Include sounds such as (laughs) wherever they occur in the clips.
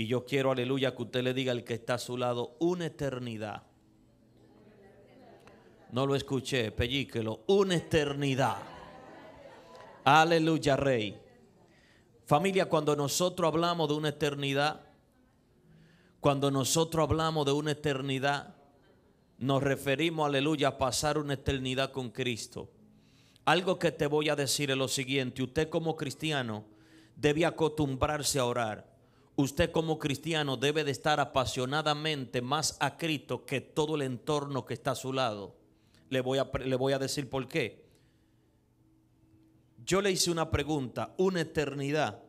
Y yo quiero, aleluya, que usted le diga al que está a su lado, una eternidad. No lo escuché, pellíquelo, una eternidad. Aleluya, Rey. Familia, cuando nosotros hablamos de una eternidad, cuando nosotros hablamos de una eternidad, nos referimos, aleluya, a pasar una eternidad con Cristo. Algo que te voy a decir es lo siguiente, usted como cristiano debe acostumbrarse a orar usted como cristiano debe de estar apasionadamente más a Cristo que todo el entorno que está a su lado. Le voy a, le voy a decir por qué. Yo le hice una pregunta, una eternidad,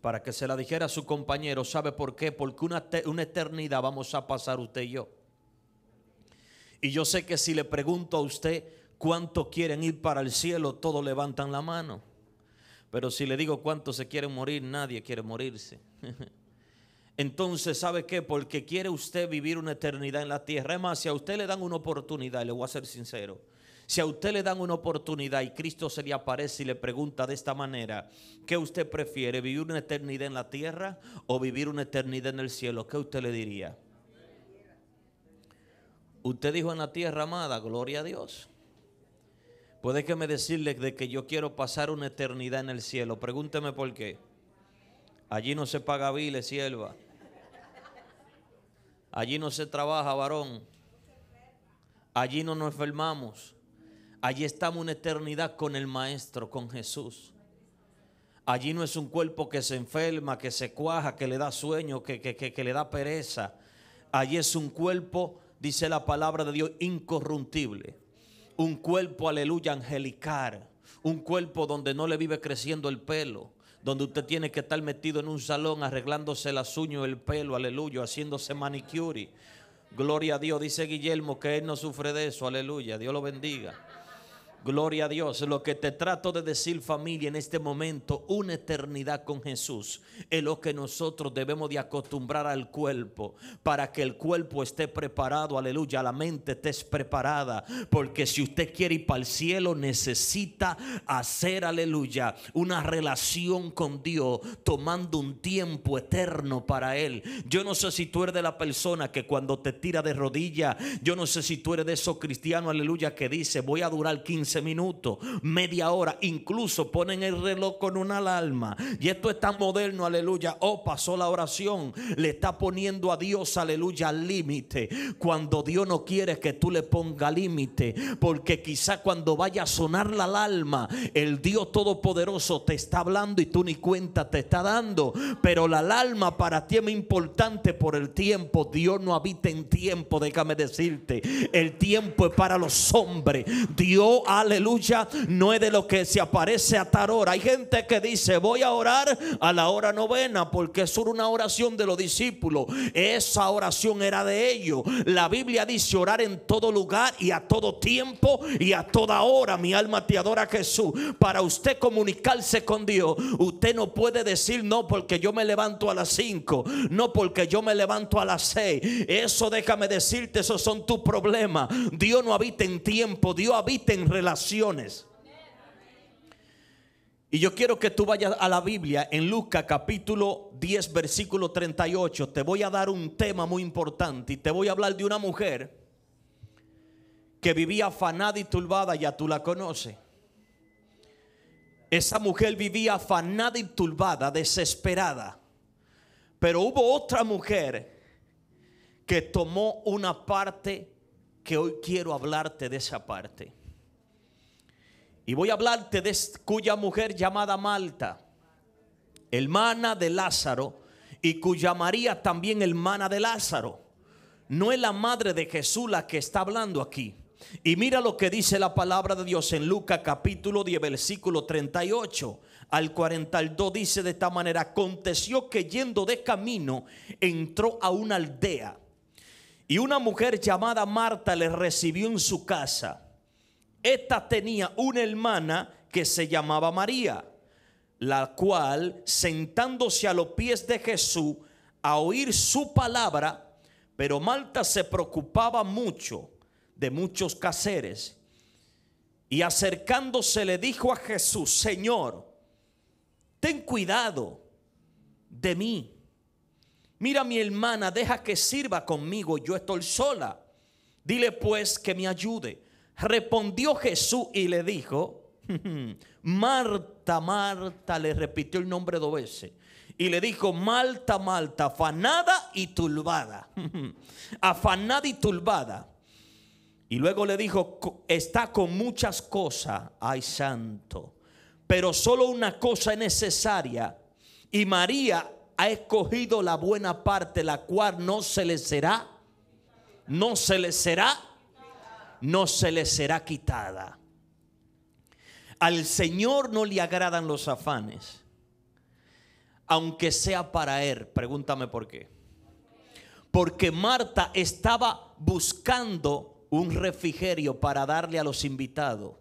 para que se la dijera a su compañero. ¿Sabe por qué? Porque una, una eternidad vamos a pasar usted y yo. Y yo sé que si le pregunto a usted cuánto quieren ir para el cielo, todos levantan la mano. Pero si le digo cuántos se quieren morir, nadie quiere morirse. (laughs) Entonces, ¿sabe qué? Porque quiere usted vivir una eternidad en la tierra. Es más, si a usted le dan una oportunidad, le voy a ser sincero, si a usted le dan una oportunidad y Cristo se le aparece y le pregunta de esta manera, ¿qué usted prefiere, vivir una eternidad en la tierra o vivir una eternidad en el cielo? ¿Qué usted le diría? Usted dijo en la tierra amada, gloria a Dios. Puede que me decirle de que yo quiero pasar una eternidad en el cielo. Pregúnteme por qué. Allí no se paga viles, sierva. Allí no se trabaja, varón. Allí no nos enfermamos. Allí estamos una eternidad con el Maestro, con Jesús. Allí no es un cuerpo que se enferma, que se cuaja, que le da sueño, que, que, que, que le da pereza. Allí es un cuerpo, dice la palabra de Dios, incorruptible. Un cuerpo, aleluya, angelicar Un cuerpo donde no le vive creciendo el pelo donde usted tiene que estar metido en un salón arreglándose las uñas, el pelo, aleluya, haciéndose manicure. Gloria a Dios, dice Guillermo que él no sufre de eso, aleluya, Dios lo bendiga. Gloria a Dios. Lo que te trato de decir familia en este momento, una eternidad con Jesús, es lo que nosotros debemos de acostumbrar al cuerpo para que el cuerpo esté preparado, aleluya, la mente esté preparada. Porque si usted quiere ir para el cielo, necesita hacer, aleluya, una relación con Dios, tomando un tiempo eterno para Él. Yo no sé si tú eres de la persona que cuando te tira de rodilla yo no sé si tú eres de esos cristianos, aleluya, que dice, voy a durar 15 minuto minutos, media hora, incluso ponen el reloj con una alarma. Y esto es tan moderno, aleluya. Oh, pasó la oración. Le está poniendo a Dios, aleluya, al límite. Cuando Dios no quiere que tú le ponga límite, porque quizá cuando vaya a sonar la alarma, el Dios Todopoderoso te está hablando y tú ni cuenta te está dando. Pero la alarma para ti es muy importante por el tiempo. Dios no habita en tiempo, déjame decirte. El tiempo es para los hombres. Dios ha aleluya, no es de lo que se aparece a tal hora. Hay gente que dice, voy a orar a la hora novena, porque es una oración de los discípulos. Esa oración era de ellos. La Biblia dice orar en todo lugar y a todo tiempo y a toda hora. Mi alma te adora Jesús. Para usted comunicarse con Dios, usted no puede decir no porque yo me levanto a las 5, no porque yo me levanto a las 6. Eso déjame decirte, esos son tus problemas. Dios no habita en tiempo, Dios habita en relación y yo quiero que tú vayas a la Biblia en Lucas capítulo 10 versículo 38. Te voy a dar un tema muy importante y te voy a hablar de una mujer que vivía afanada y turbada, ya tú la conoces. Esa mujer vivía afanada y turbada, desesperada. Pero hubo otra mujer que tomó una parte que hoy quiero hablarte de esa parte. Y voy a hablarte de cuya mujer llamada Malta, hermana de Lázaro, y cuya María también hermana de Lázaro. No es la madre de Jesús la que está hablando aquí. Y mira lo que dice la palabra de Dios en Lucas capítulo 10, versículo 38 al 42. Dice de esta manera, aconteció que yendo de camino entró a una aldea y una mujer llamada Marta le recibió en su casa. Esta tenía una hermana que se llamaba María, la cual, sentándose a los pies de Jesús, a oír su palabra, pero Malta se preocupaba mucho de muchos caseres. Y acercándose le dijo a Jesús, Señor, ten cuidado de mí. Mira mi hermana, deja que sirva conmigo, yo estoy sola. Dile pues que me ayude. Respondió Jesús y le dijo, Marta, Marta, le repitió el nombre dos veces. Y le dijo, Malta, Malta afanada y turbada. afanada y turbada. Y luego le dijo, está con muchas cosas, ay santo, pero solo una cosa es necesaria. Y María ha escogido la buena parte, la cual no se le será, no se le será no se le será quitada. Al Señor no le agradan los afanes, aunque sea para Él. Pregúntame por qué. Porque Marta estaba buscando un refrigerio para darle a los invitados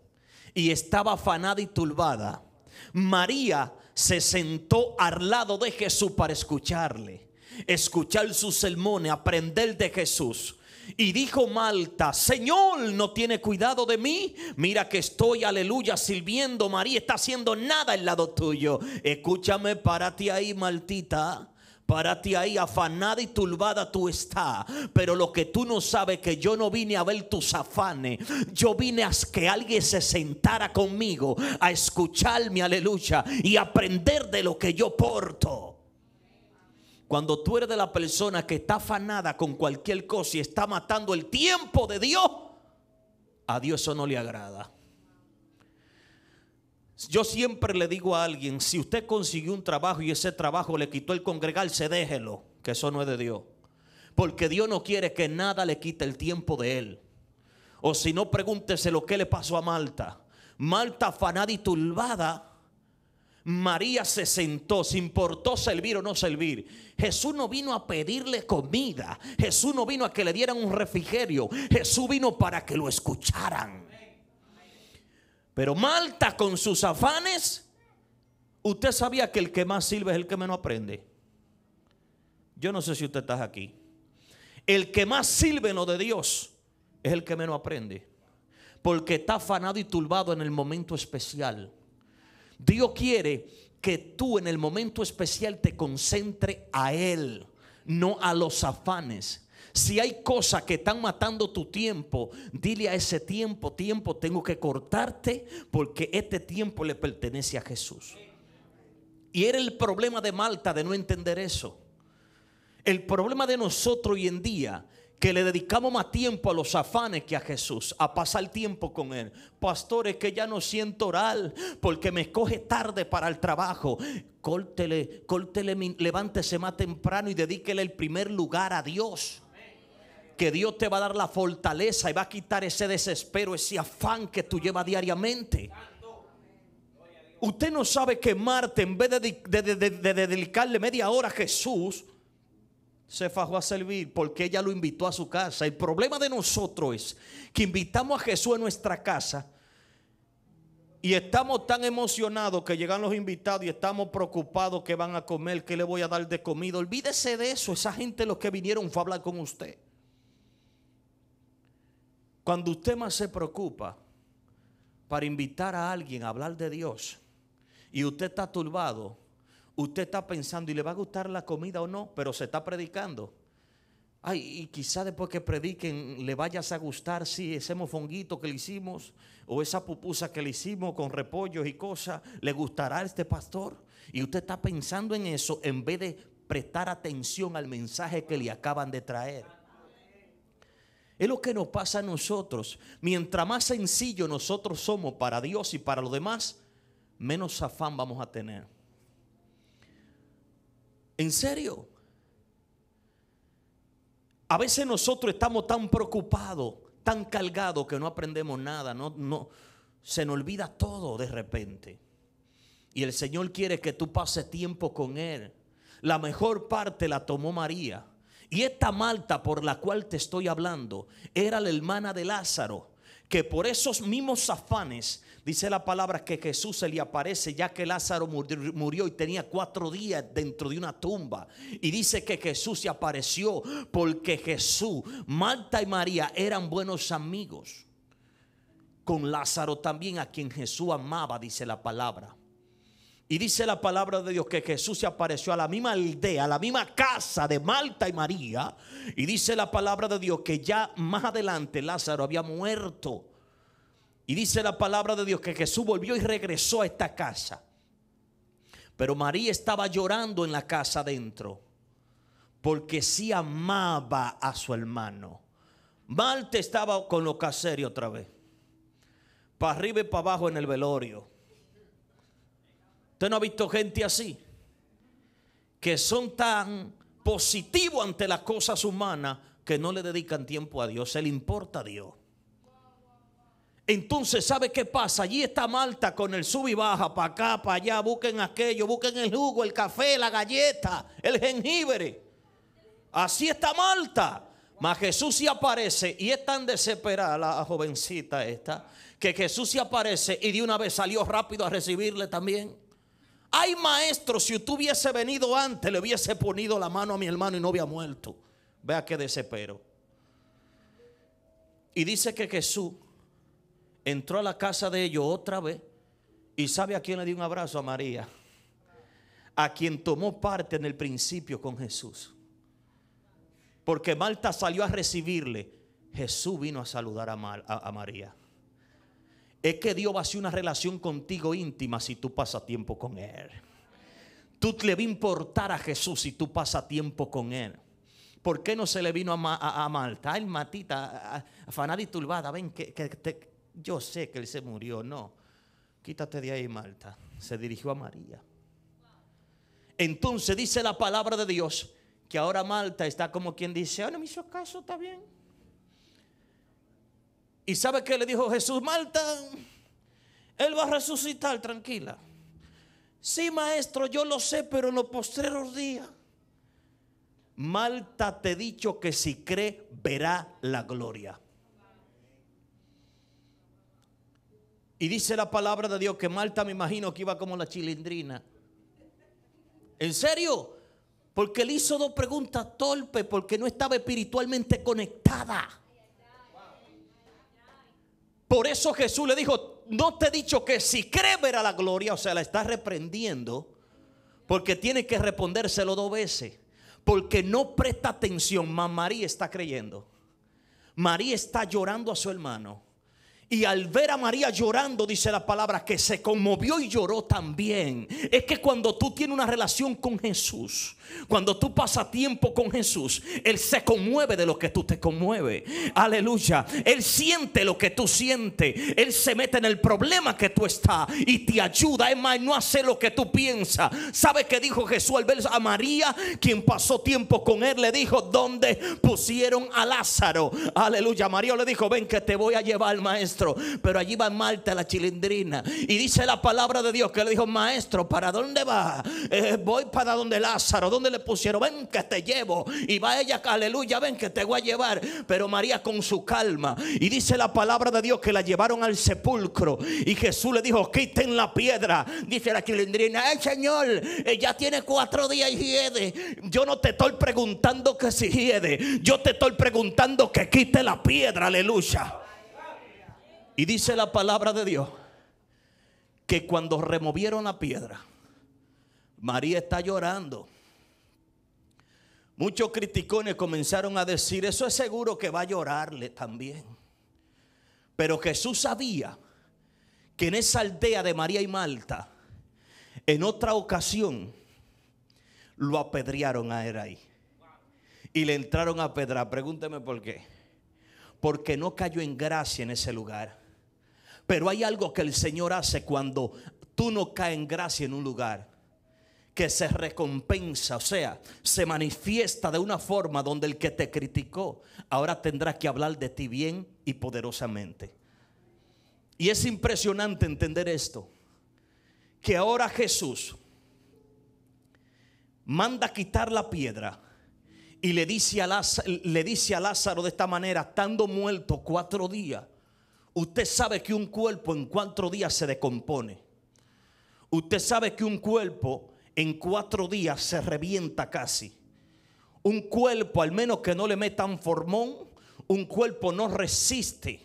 y estaba afanada y turbada. María se sentó al lado de Jesús para escucharle, escuchar sus sermones, aprender de Jesús. Y dijo Malta, Señor, ¿no tiene cuidado de mí? Mira que estoy, aleluya, sirviendo. María está haciendo nada al lado tuyo. Escúchame, párate ahí, Maltita. Para ti ahí afanada y turbada tú estás. Pero lo que tú no sabes que yo no vine a ver tus afanes. Yo vine a que alguien se sentara conmigo a escucharme, aleluya, y aprender de lo que yo porto. Cuando tú eres de la persona que está afanada con cualquier cosa y está matando el tiempo de Dios, a Dios eso no le agrada. Yo siempre le digo a alguien, si usted consiguió un trabajo y ese trabajo le quitó el congregarse, déjelo, que eso no es de Dios. Porque Dios no quiere que nada le quite el tiempo de él. O si no, pregúntese lo que le pasó a Malta. Malta afanada y turbada María se sentó, se importó servir o no servir. Jesús no vino a pedirle comida. Jesús no vino a que le dieran un refrigerio. Jesús vino para que lo escucharan. Pero Malta con sus afanes, usted sabía que el que más sirve es el que menos aprende. Yo no sé si usted está aquí. El que más sirve en lo de Dios es el que menos aprende. Porque está afanado y turbado en el momento especial. Dios quiere que tú en el momento especial te concentre a Él, no a los afanes. Si hay cosas que están matando tu tiempo, dile a ese tiempo, tiempo, tengo que cortarte porque este tiempo le pertenece a Jesús. Y era el problema de Malta de no entender eso. El problema de nosotros hoy en día que le dedicamos más tiempo a los afanes que a Jesús, a pasar tiempo con Él. Pastores, que ya no siento oral porque me escoge tarde para el trabajo. Córtele, córtele, levántese más temprano y dedíquele el primer lugar a Dios. Que Dios te va a dar la fortaleza y va a quitar ese desespero, ese afán que tú llevas diariamente. Usted no sabe que Marte, en vez de, de dedicarle media hora a Jesús, se fajó a servir porque ella lo invitó a su casa. El problema de nosotros es que invitamos a Jesús a nuestra casa y estamos tan emocionados que llegan los invitados y estamos preocupados que van a comer, que le voy a dar de comida. Olvídese de eso, esa gente los que vinieron fue a hablar con usted. Cuando usted más se preocupa para invitar a alguien a hablar de Dios y usted está turbado, Usted está pensando y le va a gustar la comida o no, pero se está predicando. Ay, y quizá después que prediquen le vayas a gustar, si ese mofonguito que le hicimos o esa pupusa que le hicimos con repollos y cosas, le gustará a este pastor. Y usted está pensando en eso en vez de prestar atención al mensaje que le acaban de traer. Es lo que nos pasa a nosotros. Mientras más sencillo nosotros somos para Dios y para los demás, menos afán vamos a tener. En serio. A veces nosotros estamos tan preocupados, tan cargados que no aprendemos nada, no, no, se nos olvida todo de repente. Y el Señor quiere que tú pases tiempo con Él. La mejor parte la tomó María. Y esta Malta por la cual te estoy hablando era la hermana de Lázaro que por esos mismos afanes, dice la palabra que Jesús se le aparece ya que Lázaro murió y tenía cuatro días dentro de una tumba. Y dice que Jesús se apareció porque Jesús, Marta y María eran buenos amigos. Con Lázaro también a quien Jesús amaba, dice la palabra. Y dice la palabra de Dios que Jesús se apareció a la misma aldea, a la misma casa de Malta y María. Y dice la palabra de Dios que ya más adelante Lázaro había muerto. Y dice la palabra de Dios que Jesús volvió y regresó a esta casa. Pero María estaba llorando en la casa adentro porque sí amaba a su hermano. Malta estaba con los caseros otra vez. Para arriba y para abajo en el velorio Usted no ha visto gente así, que son tan positivos ante las cosas humanas que no le dedican tiempo a Dios, se le importa a Dios. Entonces, ¿sabe qué pasa? Allí está Malta con el sub y baja, para acá, para allá, busquen aquello, busquen el jugo, el café, la galleta, el jengibre. Así está Malta. Mas Jesús se aparece y es tan desesperada la jovencita esta, que Jesús se aparece y de una vez salió rápido a recibirle también. Hay maestro si tú hubiese venido antes, le hubiese ponido la mano a mi hermano y no había muerto. Vea qué desespero. Y dice que Jesús entró a la casa de ellos otra vez y sabe a quién le dio un abrazo a María, a quien tomó parte en el principio con Jesús. Porque Marta salió a recibirle, Jesús vino a saludar a María es que Dios va a hacer una relación contigo íntima si tú pasas tiempo con Él. Tú le va a importar a Jesús si tú pasas tiempo con Él. ¿Por qué no se le vino a, Malta? Ay, Matita, afanada y turbada, ven que, yo sé que él se murió. No, quítate de ahí, Malta. Se dirigió a María. Entonces dice la palabra de Dios que ahora Malta está como quien dice, no me hizo caso, está bien. ¿Y sabe qué le dijo Jesús? Malta Él va a resucitar, tranquila. Sí, maestro, yo lo sé, pero en los postreros días. Malta te he dicho que si cree, verá la gloria. Y dice la palabra de Dios que Malta me imagino que iba como la chilindrina. ¿En serio? Porque le hizo dos preguntas torpes porque no estaba espiritualmente conectada. Por eso Jesús le dijo, no te he dicho que si cree a la gloria, o sea, la está reprendiendo, porque tiene que respondérselo dos veces, porque no presta atención, mamá María está creyendo. María está llorando a su hermano. Y al ver a María llorando, dice la palabra, que se conmovió y lloró también. Es que cuando tú tienes una relación con Jesús, cuando tú pasas tiempo con Jesús, Él se conmueve de lo que tú te conmueve. Aleluya. Él siente lo que tú sientes. Él se mete en el problema que tú estás y te ayuda. Es más, no hace lo que tú piensas. ¿Sabe qué dijo Jesús al ver a María, quien pasó tiempo con Él? Le dijo, ¿dónde pusieron a Lázaro? Aleluya. María le dijo, ven que te voy a llevar, maestro pero allí va Marta la chilindrina. Y dice la palabra de Dios que le dijo, maestro, ¿para dónde va? Eh, voy para donde Lázaro, ¿dónde le pusieron? Ven que te llevo. Y va ella, aleluya, ven que te voy a llevar. Pero María con su calma. Y dice la palabra de Dios que la llevaron al sepulcro. Y Jesús le dijo, quiten la piedra. Dice la chilindrina, el eh, Señor, ella eh, tiene cuatro días y hiede. Yo no te estoy preguntando que si hiede. Yo te estoy preguntando que quite la piedra, aleluya. Y dice la palabra de Dios que cuando removieron la piedra, María está llorando. Muchos criticones comenzaron a decir, eso es seguro que va a llorarle también. Pero Jesús sabía que en esa aldea de María y Malta, en otra ocasión, lo apedrearon a él ahí. Y le entraron a pedra. Pregúnteme por qué. Porque no cayó en gracia en ese lugar. Pero hay algo que el Señor hace cuando tú no caes en gracia en un lugar que se recompensa, o sea, se manifiesta de una forma donde el que te criticó ahora tendrá que hablar de ti bien y poderosamente. Y es impresionante entender esto, que ahora Jesús manda quitar la piedra y le dice a le dice a Lázaro de esta manera, estando muerto cuatro días, Usted sabe que un cuerpo en cuatro días se decompone Usted sabe que un cuerpo en cuatro días se revienta casi. Un cuerpo, al menos que no le metan formón, un cuerpo no resiste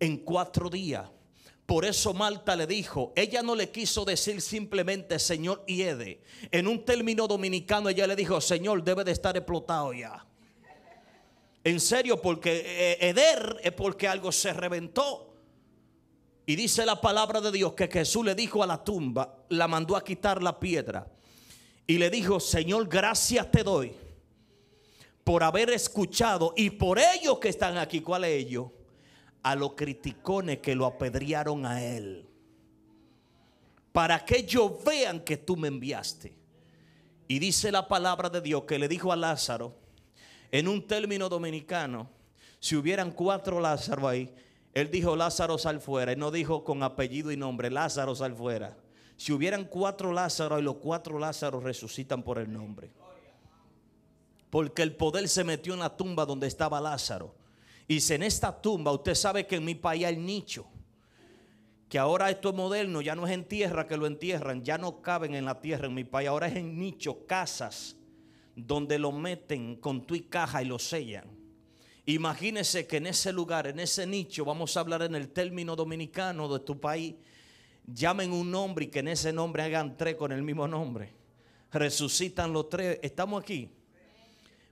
en cuatro días. Por eso Malta le dijo, ella no le quiso decir simplemente Señor hiede. En un término dominicano ella le dijo, Señor debe de estar explotado ya. En serio, porque eh, Eder es porque algo se reventó. Y dice la palabra de Dios que Jesús le dijo a la tumba, la mandó a quitar la piedra. Y le dijo, Señor, gracias te doy por haber escuchado y por ellos que están aquí, ¿cuál es ellos? A los criticones que lo apedrearon a él. Para que ellos vean que tú me enviaste. Y dice la palabra de Dios que le dijo a Lázaro, en un término dominicano, si hubieran cuatro Lázaro ahí, él dijo Lázaro sal fuera. Él no dijo con apellido y nombre, Lázaro sal fuera. Si hubieran cuatro Lázaro y los cuatro Lázaro resucitan por el nombre. Porque el poder se metió en la tumba donde estaba Lázaro. Y si en esta tumba, usted sabe que en mi país hay nicho. Que ahora esto es moderno, ya no es en tierra que lo entierran, ya no caben en la tierra en mi país, ahora es en nicho, casas donde lo meten con tu caja y lo sellan. Imagínese que en ese lugar, en ese nicho, vamos a hablar en el término dominicano de tu país, llamen un nombre y que en ese nombre hagan tres con el mismo nombre. Resucitan los tres. Estamos aquí.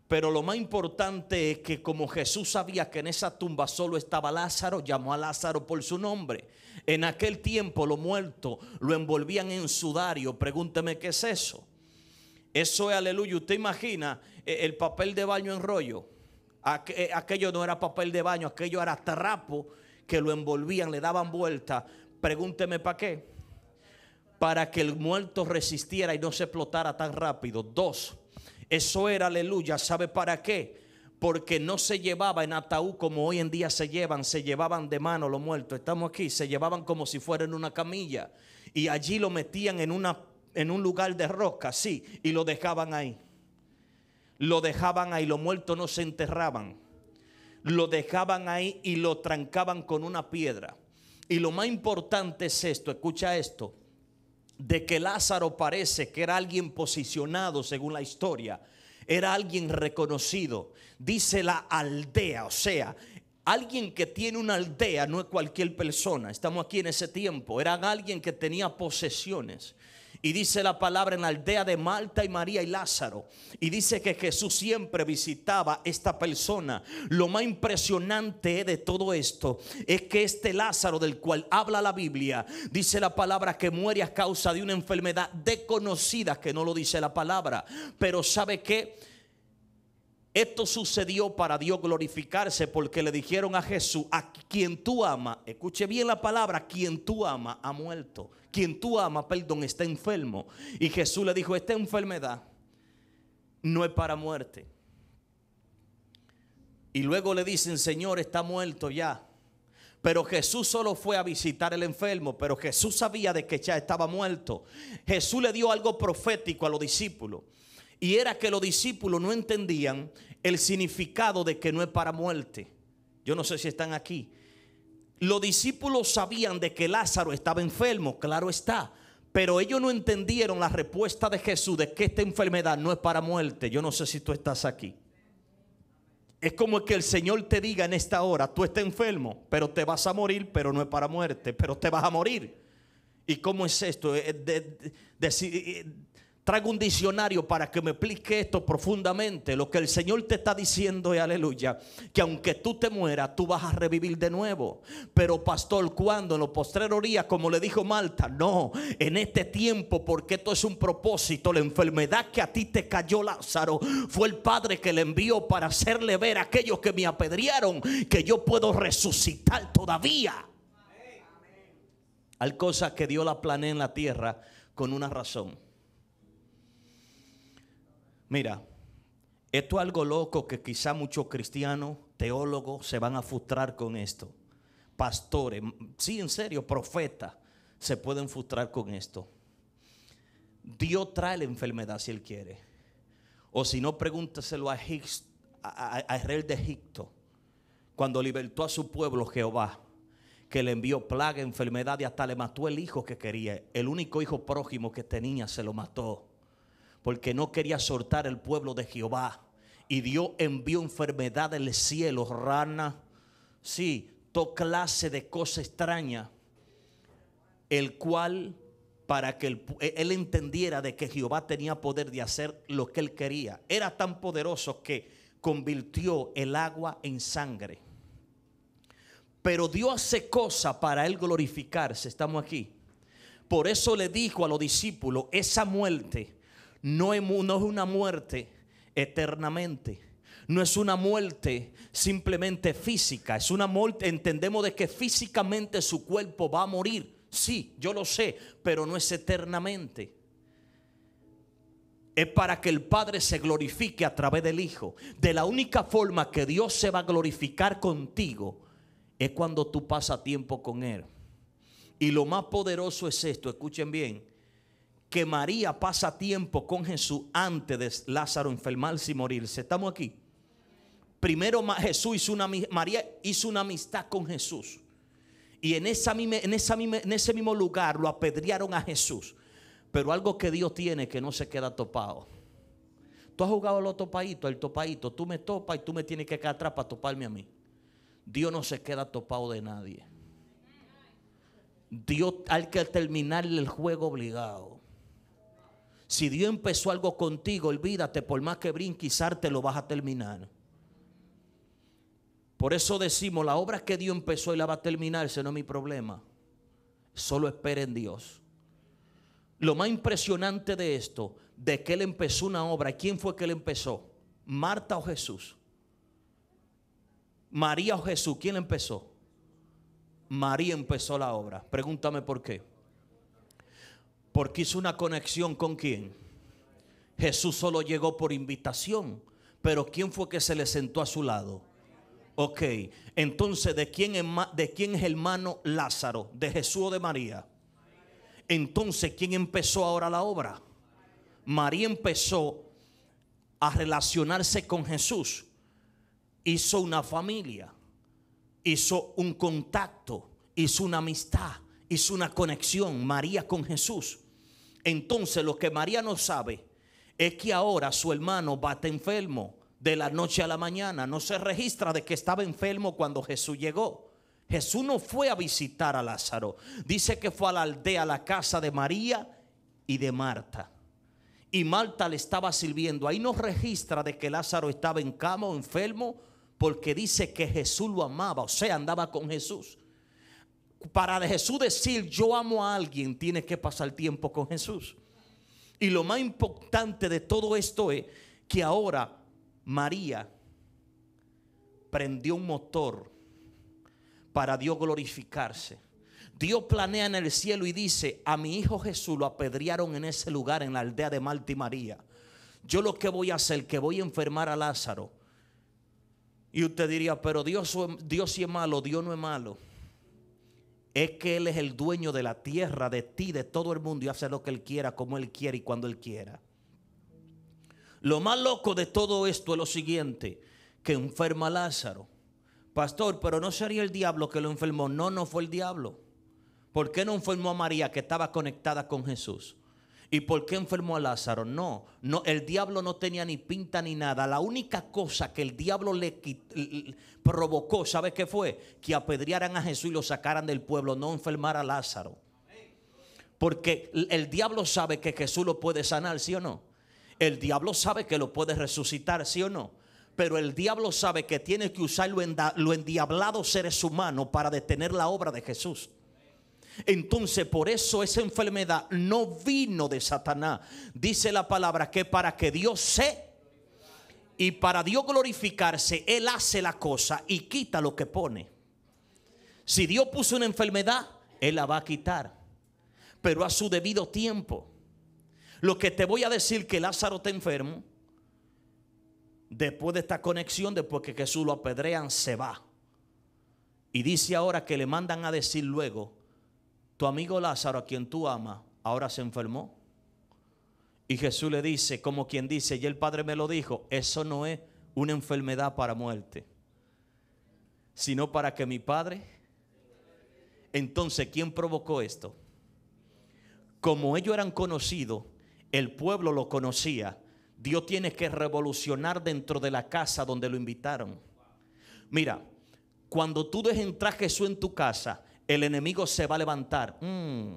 Pero lo más importante es que como Jesús sabía que en esa tumba solo estaba Lázaro, llamó a Lázaro por su nombre. En aquel tiempo los muertos lo envolvían en sudario. Pregúnteme qué es eso. Eso es aleluya. Usted imagina eh, el papel de baño en rollo. Eh, aquello no era papel de baño, aquello era trapo que lo envolvían, le daban vuelta. Pregúnteme para qué. Para que el muerto resistiera y no se explotara tan rápido. Dos, eso era aleluya. ¿Sabe para qué? Porque no se llevaba en ataúd como hoy en día se llevan, se llevaban de mano los muertos. Estamos aquí, se llevaban como si fueran una camilla y allí lo metían en una en un lugar de roca, sí, y lo dejaban ahí. Lo dejaban ahí, lo muerto no se enterraban. Lo dejaban ahí y lo trancaban con una piedra. Y lo más importante es esto, escucha esto, de que Lázaro parece que era alguien posicionado según la historia, era alguien reconocido, dice la aldea, o sea, Alguien que tiene una aldea no es cualquier persona. Estamos aquí en ese tiempo. era alguien que tenía posesiones. Y dice la palabra en la aldea de Malta y María y Lázaro. Y dice que Jesús siempre visitaba esta persona. Lo más impresionante de todo esto es que este Lázaro del cual habla la Biblia, dice la palabra que muere a causa de una enfermedad desconocida, que no lo dice la palabra. Pero ¿sabe que. Esto sucedió para Dios glorificarse porque le dijeron a Jesús, a quien tú ama, escuche bien la palabra, quien tú ama ha muerto, quien tú ama, perdón, está enfermo. Y Jesús le dijo, esta enfermedad no es para muerte. Y luego le dicen, Señor, está muerto ya. Pero Jesús solo fue a visitar al enfermo, pero Jesús sabía de que ya estaba muerto. Jesús le dio algo profético a los discípulos. Y era que los discípulos no entendían el significado de que no es para muerte. Yo no sé si están aquí. Los discípulos sabían de que Lázaro estaba enfermo, claro está. Pero ellos no entendieron la respuesta de Jesús de que esta enfermedad no es para muerte. Yo no sé si tú estás aquí. Es como que el Señor te diga en esta hora, tú estás enfermo, pero te vas a morir, pero no es para muerte, pero te vas a morir. ¿Y cómo es esto? Eh, eh, Traigo un diccionario para que me explique esto profundamente. Lo que el Señor te está diciendo es, aleluya, que aunque tú te mueras, tú vas a revivir de nuevo. Pero pastor, ¿cuándo? En los postreros días, como le dijo Malta, no, en este tiempo, porque esto es un propósito. La enfermedad que a ti te cayó Lázaro fue el Padre que le envió para hacerle ver a aquellos que me apedrearon que yo puedo resucitar todavía. Hay cosas que Dios la planea en la tierra con una razón. Mira, esto es algo loco que quizá muchos cristianos, teólogos, se van a frustrar con esto. Pastores, sí, en serio, profetas, se pueden frustrar con esto. Dios trae la enfermedad si Él quiere. O si no, pregúntaselo a, a Israel de Egipto, cuando libertó a su pueblo Jehová, que le envió plaga, enfermedad y hasta le mató el hijo que quería. El único hijo prójimo que tenía se lo mató porque no quería soltar el pueblo de Jehová. Y Dios envió enfermedad del cielo, rana, sí, toda clase de cosa extraña, el cual para que él, entendiera de que Jehová tenía poder de hacer lo que él quería. Era tan poderoso que convirtió el agua en sangre. Pero Dios hace cosas para él glorificarse, estamos aquí. Por eso le dijo a los discípulos, esa muerte no es una muerte eternamente. No es una muerte simplemente física, es una muerte, entendemos de que físicamente su cuerpo va a morir. Sí, yo lo sé, pero no es eternamente es para que el Padre se glorifique a través del Hijo. De la única forma que Dios se va a glorificar contigo es cuando tú pasas tiempo con Él. Y lo más poderoso es esto, escuchen bien, que María pasa tiempo con Jesús antes de Lázaro enfermarse y morirse. Estamos aquí. Primero Jesús hizo una, María hizo una amistad con Jesús. Y en, esa, en ese mismo lugar lo apedrearon a Jesús. Pero algo que Dios tiene que no se queda topado. Tú has jugado los topaditos, el topaito. Tú me topas y tú me tienes que quedar atrás para toparme a mí. Dios no se queda topado de nadie. Dios hay que terminar el juego obligado. Si Dios empezó algo contigo, olvídate, por más que brinquizar, te lo vas a terminar. Por eso decimos, la obra que Dios empezó y la va a terminar, ese no es mi problema. Solo espera en Dios. Lo más impresionante de esto, de que Él empezó una obra, ¿quién fue que Él empezó? ¿Marta o Jesús? ¿María o Jesús? ¿Quién empezó? María empezó la obra. Pregúntame por qué. Porque hizo una conexión con quién. Jesús solo llegó por invitación. Pero ¿quién fue que se le sentó a su lado? Ok, entonces ¿de quién, es, ¿de quién es hermano Lázaro? ¿De Jesús o de María? Entonces, ¿quién empezó ahora la obra? María empezó a relacionarse con Jesús. Hizo una familia, hizo un contacto, hizo una amistad, hizo una conexión, María con Jesús. Entonces lo que María no sabe es que ahora su hermano bate enfermo de la noche a la mañana. No se registra de que estaba enfermo cuando Jesús llegó. Jesús no fue a visitar a Lázaro. Dice que fue a la aldea, a la casa de María y de Marta. Y Marta le estaba sirviendo. Ahí no registra de que Lázaro estaba en cama o enfermo porque dice que Jesús lo amaba, o sea, andaba con Jesús para de Jesús decir yo amo a alguien, Tiene que pasar tiempo con Jesús. Y lo más importante de todo esto es que ahora María prendió un motor para Dios glorificarse. Dios planea en el cielo y dice, a mi hijo Jesús lo apedrearon en ese lugar, en la aldea de Marta y María. Yo lo que voy a hacer, que voy a enfermar a Lázaro. Y usted diría, pero Dios, Dios sí es malo, Dios no es malo es que Él es el dueño de la tierra, de ti, de todo el mundo y hace lo que Él quiera, como Él quiere y cuando Él quiera. Lo más loco de todo esto es lo siguiente, que enferma Lázaro. Pastor, pero no sería el diablo que lo enfermó. No, no fue el diablo. ¿Por qué no enfermó a María que estaba conectada con Jesús? ¿Y por qué enfermó a Lázaro? No, no, el diablo no tenía ni pinta ni nada. La única cosa que el diablo le, provocó, ¿sabes qué fue? Que apedrearan a Jesús y lo sacaran del pueblo, no enfermar a Lázaro. Porque el diablo sabe que Jesús lo puede sanar, ¿sí o no? El diablo sabe que lo puede resucitar, ¿sí o no? Pero el diablo sabe que tiene que usar lo endiablado seres humanos para detener la obra de Jesús. Entonces por eso esa enfermedad no vino de Satanás. Dice la palabra que para que Dios se y para Dios glorificarse, Él hace la cosa y quita lo que pone. Si Dios puso una enfermedad, Él la va a quitar, pero a su debido tiempo. Lo que te voy a decir que Lázaro está enfermo, después de esta conexión, después que Jesús lo apedrean, se va. Y dice ahora que le mandan a decir luego tu amigo Lázaro, a quien tú amas, ahora se enfermó. Y Jesús le dice, como quien dice, y el Padre me lo dijo, eso no es una enfermedad para muerte, sino para que mi Padre... Entonces, ¿quién provocó esto? Como ellos eran conocidos, el pueblo lo conocía, Dios tiene que revolucionar dentro de la casa donde lo invitaron. Mira, cuando tú dejas entrar Jesús en tu casa, el enemigo se va a levantar. Mm.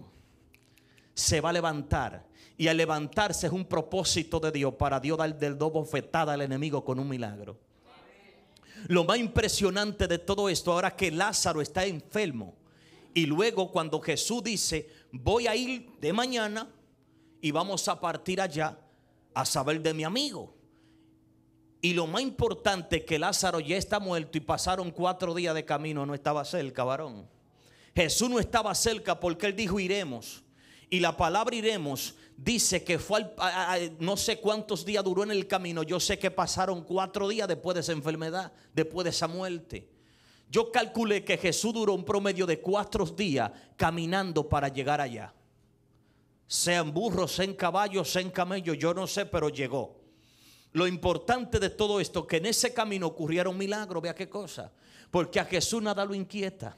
Se va a levantar. Y al levantarse es un propósito de Dios para Dios dar del doble bofetada al enemigo con un milagro. Lo más impresionante de todo esto ahora que Lázaro está enfermo. Y luego cuando Jesús dice, voy a ir de mañana y vamos a partir allá a saber de mi amigo. Y lo más importante que Lázaro ya está muerto y pasaron cuatro días de camino, no estaba cerca, varón. Jesús no estaba cerca porque él dijo iremos. Y la palabra iremos dice que fue al, no sé cuántos días duró en el camino. Yo sé que pasaron cuatro días después de esa enfermedad, después de esa muerte. Yo calculé que Jesús duró un promedio de cuatro días caminando para llegar allá. Sean burros, sean caballos, sean camellos, yo no sé, pero llegó. Lo importante de todo esto, que en ese camino ocurrieron un milagro, vea qué cosa. Porque a Jesús nada lo inquieta.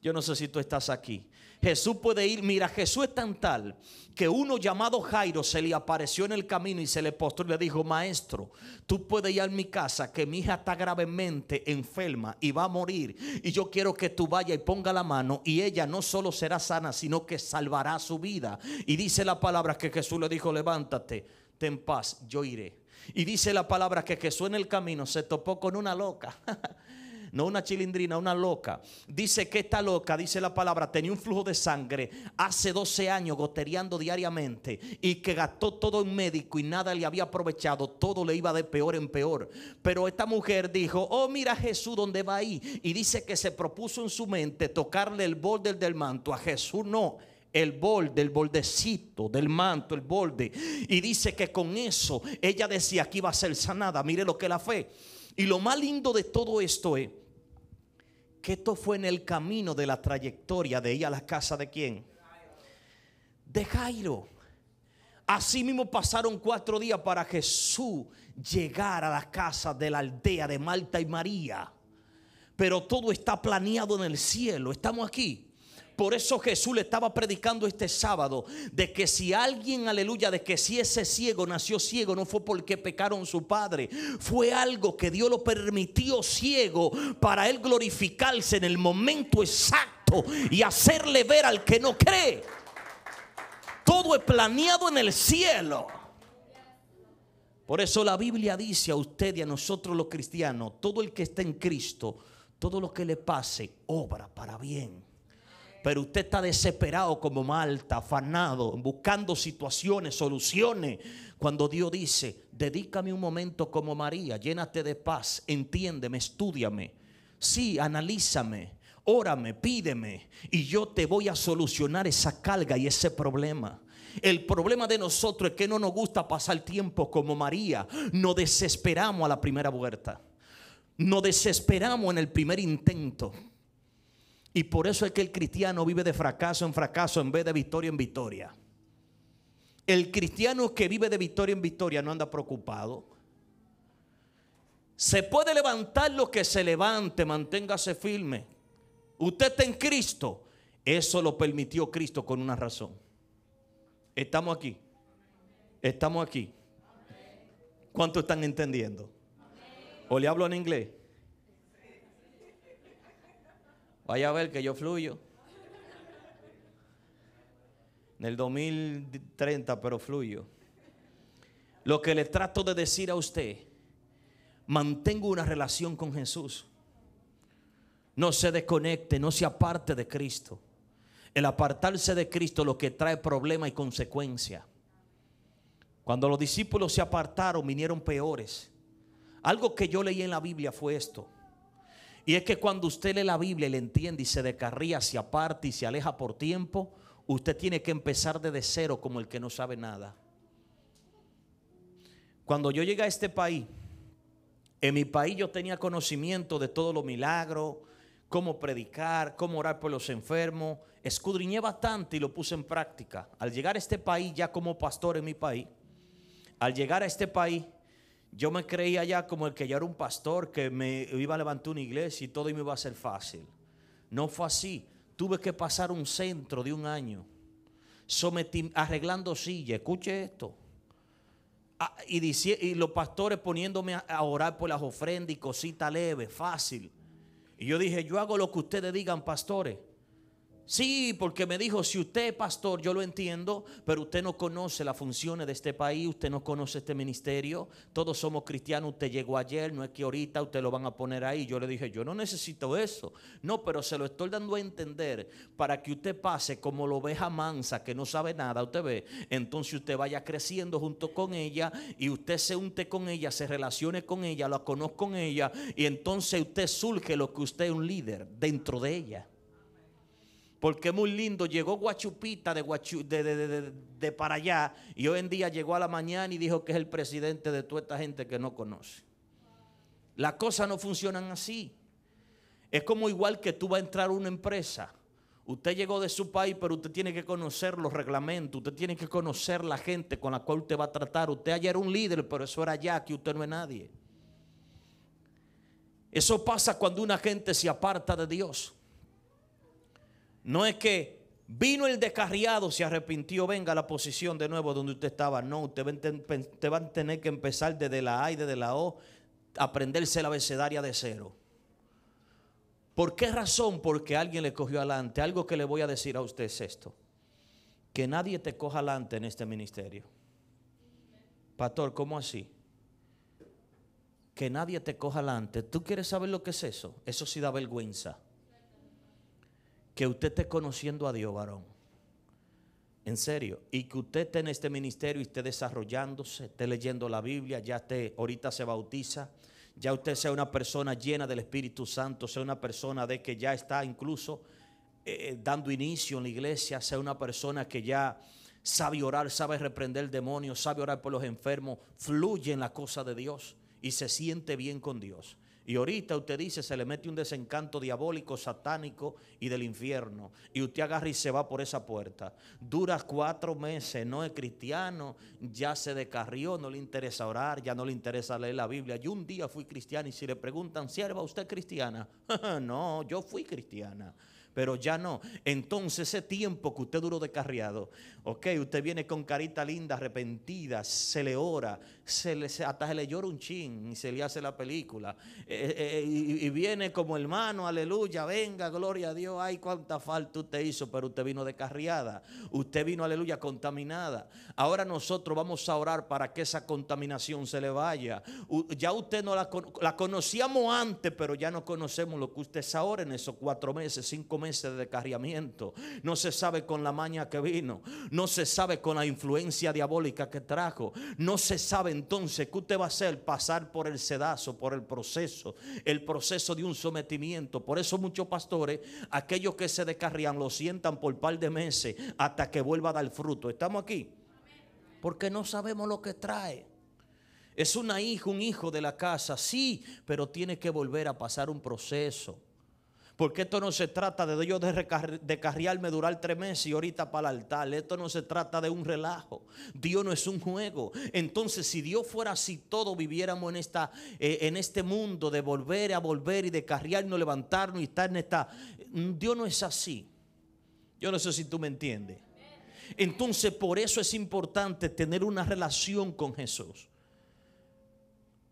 Yo no sé si tú estás aquí. Jesús puede ir, mira, Jesús es tan tal que uno llamado Jairo se le apareció en el camino y se le postró y le dijo, maestro, tú puedes ir a mi casa que mi hija está gravemente enferma y va a morir y yo quiero que tú vayas y ponga la mano y ella no solo será sana, sino que salvará su vida. Y dice la palabra que Jesús le dijo, levántate, ten paz, yo iré. Y dice la palabra que Jesús en el camino se topó con una loca. (laughs) no una chilindrina, una loca. Dice que esta loca, dice la palabra, tenía un flujo de sangre hace 12 años gotereando diariamente y que gastó todo en médico y nada le había aprovechado, todo le iba de peor en peor. Pero esta mujer dijo, oh mira Jesús, ¿dónde va ahí? Y dice que se propuso en su mente tocarle el borde del manto, a Jesús no el borde, el boldecito del manto, el borde. Y dice que con eso ella decía que iba a ser sanada. Mire lo que la fe. Y lo más lindo de todo esto es que esto fue en el camino de la trayectoria de ir a la casa de quién. De Jairo. Así mismo pasaron cuatro días para Jesús llegar a la casa de la aldea de Malta y María. Pero todo está planeado en el cielo. Estamos aquí. Por eso Jesús le estaba predicando este sábado de que si alguien, aleluya, de que si ese ciego nació ciego, no fue porque pecaron su padre, fue algo que Dios lo permitió ciego para él glorificarse en el momento exacto y hacerle ver al que no cree. Todo es planeado en el cielo. Por eso la Biblia dice a usted y a nosotros los cristianos, todo el que está en Cristo, todo lo que le pase, obra para bien pero usted está desesperado como Malta, afanado, buscando situaciones, soluciones, cuando Dios dice, dedícame un momento como María, llénate de paz, entiéndeme, estudiame, sí, analízame, órame, pídeme, y yo te voy a solucionar esa carga y ese problema. El problema de nosotros es que no nos gusta pasar tiempo como María. Nos desesperamos a la primera vuelta. Nos desesperamos en el primer intento. Y por eso es que el cristiano vive de fracaso en fracaso en vez de victoria en victoria. El cristiano que vive de victoria en victoria no anda preocupado. Se puede levantar lo que se levante, manténgase firme. Usted está en Cristo. Eso lo permitió Cristo con una razón. Estamos aquí. Estamos aquí. ¿Cuánto están entendiendo? ¿O le hablo en inglés? Vaya a ver que yo fluyo. En el 2030, pero fluyo. Lo que le trato de decir a usted, mantengo una relación con Jesús. No se desconecte, no se aparte de Cristo. El apartarse de Cristo lo que trae problema y consecuencia. Cuando los discípulos se apartaron, vinieron peores. Algo que yo leí en la Biblia fue esto. Y es que cuando usted lee la Biblia y le entiende y se decarría se aparte y se aleja por tiempo, usted tiene que empezar desde cero como el que no sabe nada. Cuando yo llegué a este país, en mi país yo tenía conocimiento de todos los milagros, cómo predicar, cómo orar por los enfermos. Escudriñé bastante y lo puse en práctica. Al llegar a este país, ya como pastor en mi país, al llegar a este país, yo me creía ya como el que ya era un pastor, que me iba a levantar una iglesia y todo me iba a ser fácil. No fue así. Tuve que pasar un centro de un año arreglando sillas. Escuche esto. Ah, y, y, los pastores poniéndome a, a, orar por las ofrendas y cositas leves, fácil. Y yo dije, yo hago lo que ustedes digan, pastores. Sí, porque me dijo, si usted es pastor, yo lo entiendo, pero usted no conoce las funciones de este país, usted no conoce este ministerio, todos somos cristianos, usted llegó ayer, no es que ahorita usted lo van a poner ahí. Yo le dije, yo no necesito eso. No, pero se lo estoy dando a entender para que usted pase como lo oveja mansa que no sabe nada, usted ve. Entonces usted vaya creciendo junto con ella y usted se unte con ella, se relacione con ella, la conozca con ella y entonces usted surge lo que usted es un líder dentro de ella porque muy lindo, llegó Guachupita de, para allá y hoy en día llegó a la mañana y dijo que es el presidente de toda esta gente que no conoce. Las cosas no funcionan así. Es como igual que tú vas a entrar a una empresa. Usted llegó de su país, pero usted tiene que conocer los reglamentos, usted tiene que conocer la gente con la cual usted va a tratar. Usted ayer era un líder, pero eso era ya que usted no es nadie. Eso pasa cuando una gente se aparta de Dios. No es que vino el descarriado, se arrepintió, venga a la posición de nuevo donde usted estaba. No, usted va a tener que empezar desde la A y desde la O, aprenderse la abecedaria de cero. ¿Por qué razón? Porque alguien le cogió adelante. Algo que le voy a decir a usted es esto. Que nadie te coja adelante en este ministerio. Pastor, ¿cómo así? Que nadie te coja adelante. ¿Tú quieres saber lo que es eso? Eso sí da vergüenza que usted esté conociendo a Dios, varón. En serio. Y que usted esté en este ministerio y esté desarrollándose, esté leyendo la Biblia, ya esté, ahorita se bautiza. Ya usted sea una persona llena del Espíritu Santo, sea una persona de que ya está incluso eh, eh, dando inicio en la iglesia, sea una persona que ya sabe orar, sabe reprender el demonio sabe orar por los enfermos, fluye en la cosa de Dios y se siente bien con Dios. Y ahorita usted dice, se le mete un desencanto diabólico, satánico y del infierno. Y usted agarra y se va por esa puerta. Dura cuatro meses, no es cristiano, ya se descarrió, no le interesa orar, ya no le interesa leer la Biblia. Yo un día fui cristiano y si le preguntan, ¿sierva usted cristiana? (laughs) no, yo fui cristiana pero ya no. Entonces ese tiempo que usted duró descarriado, ok, usted viene con carita linda, arrepentida, se le ora, se le, hasta se le llora un chin y se le hace la película. Eh, eh, eh, y, viene como hermano, aleluya, venga, gloria a Dios, ay, cuánta falta usted hizo, pero usted vino descarriada, usted vino, aleluya, contaminada. Ahora nosotros vamos a orar para que esa contaminación se le vaya. Ya usted no la, la conocíamos antes, pero ya no conocemos lo que usted es ahora en esos cuatro meses, cinco meses de carriamiento. No se sabe con la maña que vino. No se sabe con la influencia diabólica que trajo. No se sabe entonces qué usted va a hacer. Pasar por el sedazo, por el proceso. El proceso de un sometimiento. Por eso muchos pastores, aquellos que se descarrian lo sientan por par de meses hasta que vuelva a dar fruto. ¿Estamos aquí? Porque no sabemos lo que trae. Es una hija, un hijo de la casa, sí, pero tiene que volver a pasar un proceso. Porque esto no se trata de yo de carriarme durar tres meses y ahorita para el altar. Esto no se trata de un relajo. Dios no es un juego. Entonces, si Dios fuera así, todo viviéramos en, esta, eh, en este mundo de volver a volver y de carriarnos, levantarnos y estar en esta. Mm, Dios no es así. Yo no sé si tú me entiendes. Entonces, por eso es importante tener una relación con Jesús.